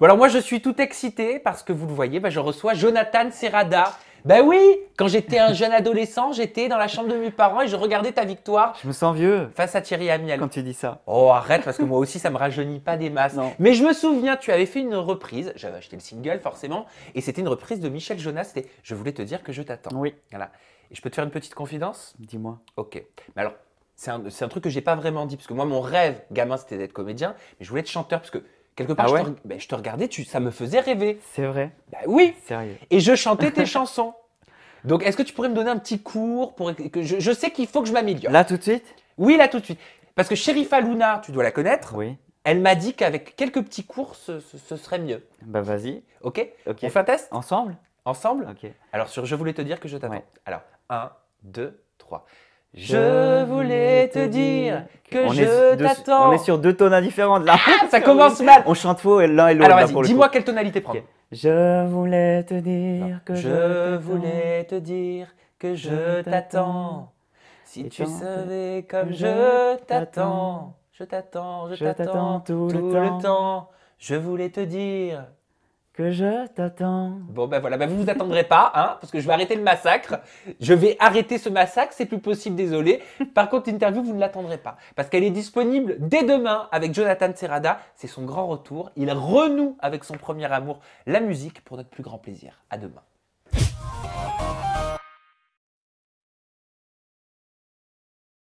Bon alors moi je suis tout excité parce que vous le voyez, bah, je reçois Jonathan Serrada. Ben oui, quand j'étais un jeune adolescent, j'étais dans la chambre de mes parents et je regardais ta victoire. Je me sens vieux. Face à Thierry Amiel. Quand tu dis ça. Oh arrête parce que moi aussi ça me rajeunit pas des masses. Mais je me souviens, tu avais fait une reprise, j'avais acheté le single forcément, et c'était une reprise de Michel Jonas, c'était Je voulais te dire que je t'attends. Oui. Voilà. Et je peux te faire une petite confidence Dis-moi. Ok. Mais alors, c'est un, truc que j'ai pas vraiment dit, parce que moi mon rêve gamin c'était d'être comédien, mais je voulais être chanteur parce que Quelque ah part, je, te, ben, je, te, regardais, tu, ça me faisait rêver. C'est vrai. Bah oui. Sérieux. Et je chantais tes chansons. Donc, est-ce que tu pourrais me donner un petit cours pour que je, je sais qu'il faut que je m'améliore. Là tout de suite Oui, là tout de suite. Parce que Sherifa Luna, tu dois la connaître. Oui. Elle m'a dit qu'avec quelques petits cours, ce, ce, serait mieux. ben vas-y. ok. On fait un test Ensemble Ensemble Ok. Alors, je voulais te dire que je t'attends. Alors, 1, 2, 3. Je vous te dire que je t'attends. On est sur deux tonalités différentes là. Ah, ça commence mal. On chante faux et l'un et l'autre. Alors vas-y, dis-moi quelle tonalité prendre. Je voulais te dire que je, voulais te dire que je t'attends. Si tu savais comme je t'attends, je t'attends, je t'attends tout, le temps. Je voulais te dire que je t'attends. Bon, ben voilà, ben vous vous attendrez pas, hein, parce que je vais arrêter le massacre. Je vais arrêter ce massacre, c'est plus possible, désolé. Par contre, l'interview, vous ne l'attendrez pas, parce qu'elle est disponible dès demain avec Jonathan Serrada. C'est son grand retour. Il renoue avec son premier amour, la musique, pour notre plus grand plaisir. À demain.